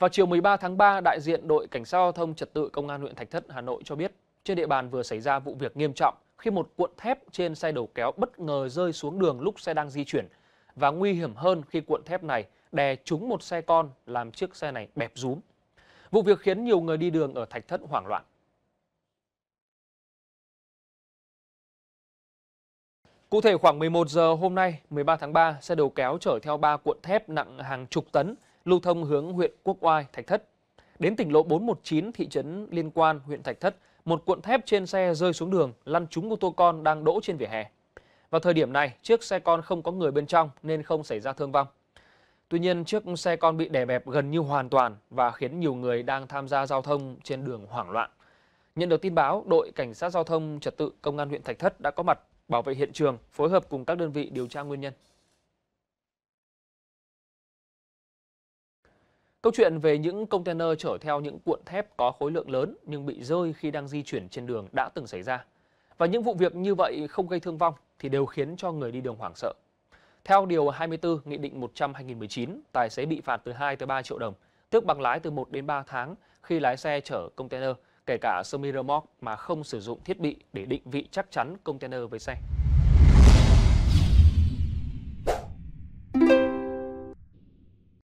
Vào chiều 13 tháng 3, đại diện đội cảnh sát giao thông trật tự công an huyện Thạch Thất, Hà Nội cho biết, trên địa bàn vừa xảy ra vụ việc nghiêm trọng khi một cuộn thép trên xe đầu kéo bất ngờ rơi xuống đường lúc xe đang di chuyển và nguy hiểm hơn khi cuộn thép này đè trúng một xe con làm chiếc xe này bẹp rúm. Vụ việc khiến nhiều người đi đường ở Thạch Thất hoảng loạn. Cụ thể khoảng 11 giờ hôm nay, 13 tháng 3, xe đầu kéo chở theo 3 cuộn thép nặng hàng chục tấn lưu thông hướng huyện Quốc Oai, Thạch Thất. Đến tỉnh lộ 419 thị trấn Liên Quan, huyện Thạch Thất, một cuộn thép trên xe rơi xuống đường, lăn trúng ô tô con đang đỗ trên vỉa hè. Vào thời điểm này, chiếc xe con không có người bên trong nên không xảy ra thương vong. Tuy nhiên, chiếc xe con bị đè bẹp gần như hoàn toàn và khiến nhiều người đang tham gia giao thông trên đường hoảng loạn. Nhận được tin báo, đội cảnh sát giao thông trật tự công an huyện Thạch Thất đã có mặt bảo vệ hiện trường, phối hợp cùng các đơn vị điều tra nguyên nhân. Câu chuyện về những container chở theo những cuộn thép có khối lượng lớn nhưng bị rơi khi đang di chuyển trên đường đã từng xảy ra. Và những vụ việc như vậy không gây thương vong thì đều khiến cho người đi đường hoảng sợ. Theo Điều 24 Nghị định 100-2019, tài xế bị phạt từ 2 tới 3 triệu đồng, tước bằng lái từ 1 đến 3 tháng khi lái xe chở container, kể cả semi-remote mà không sử dụng thiết bị để định vị chắc chắn container với xe.